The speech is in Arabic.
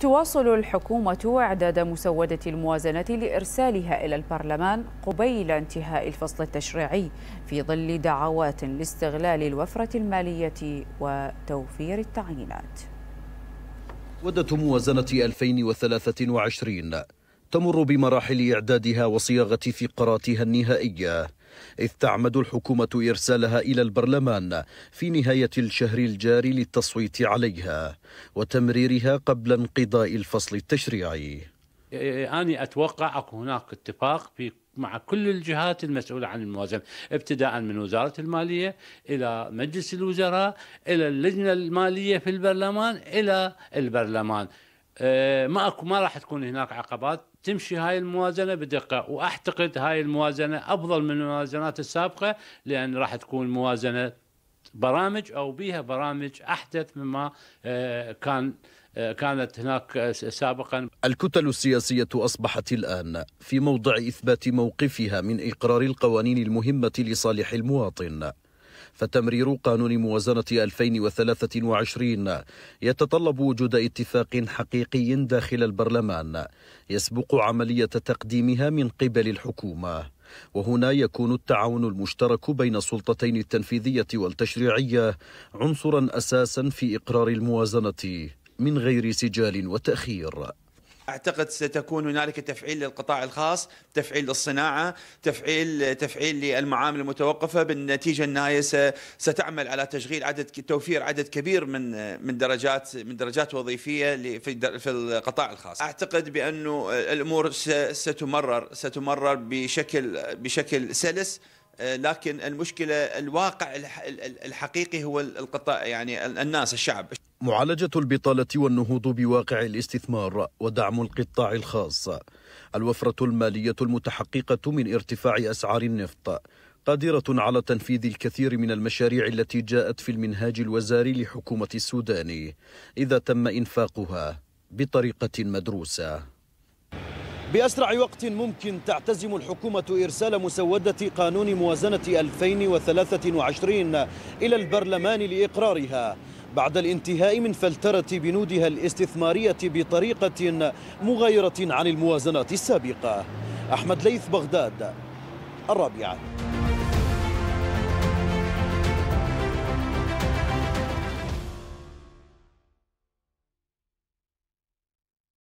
تواصل الحكومة إعداد مسودة الموازنة لإرسالها إلى البرلمان قبيل انتهاء الفصل التشريعي في ظل دعوات لاستغلال الوفرة المالية وتوفير التعيينات. مسودة موازنة 2023 تمر بمراحل إعدادها وصياغة فقراتها النهائية إذ تعمد الحكومة إرسالها إلى البرلمان في نهاية الشهر الجاري للتصويت عليها وتمريرها قبل انقضاء الفصل التشريعي إيه، إيه، إيه، أنا أتوقع أكو هناك اتفاق في مع كل الجهات المسؤولة عن الموازنة ابتداء من وزارة المالية إلى مجلس الوزراء إلى اللجنة المالية في البرلمان إلى البرلمان آه، ما اكو ما راح تكون هناك عقبات تمشي هاي الموازنه بدقه واعتقد هاي الموازنه افضل من الموازنات السابقه لان راح تكون موازنه برامج او بها برامج احدث مما آه، كان آه، كانت هناك سابقا الكتل السياسيه اصبحت الان في موضع اثبات موقفها من اقرار القوانين المهمه لصالح المواطن فتمرير قانون موازنة 2023 يتطلب وجود اتفاق حقيقي داخل البرلمان يسبق عملية تقديمها من قبل الحكومة وهنا يكون التعاون المشترك بين السلطتين التنفيذية والتشريعية عنصرا أساسا في إقرار الموازنة من غير سجال وتأخير اعتقد ستكون هنالك تفعيل للقطاع الخاص، تفعيل للصناعه، تفعيل تفعيل للمعامل المتوقفه بالنتيجه النهائيه ستعمل على تشغيل عدد توفير عدد كبير من من درجات من درجات وظيفيه في في القطاع الخاص. اعتقد بانه الامور ستمرر ستمرر بشكل بشكل سلس آه، لكن المشكله الواقع الحقيقي هو القطاع يعني الناس الشعب معالجه البطاله والنهوض بواقع الاستثمار ودعم القطاع الخاص الوفره الماليه المتحققه من ارتفاع اسعار النفط قادرة على تنفيذ الكثير من المشاريع التي جاءت في المنهاج الوزاري لحكومة السودان إذا تم إنفاقها بطريقة مدروسة بأسرع وقت ممكن تعتزم الحكومة إرسال مسودة قانون موازنة 2023 إلى البرلمان لإقرارها بعد الانتهاء من فلترة بنودها الاستثمارية بطريقة مغايرة عن الموازنات السابقة أحمد ليث بغداد الرابعة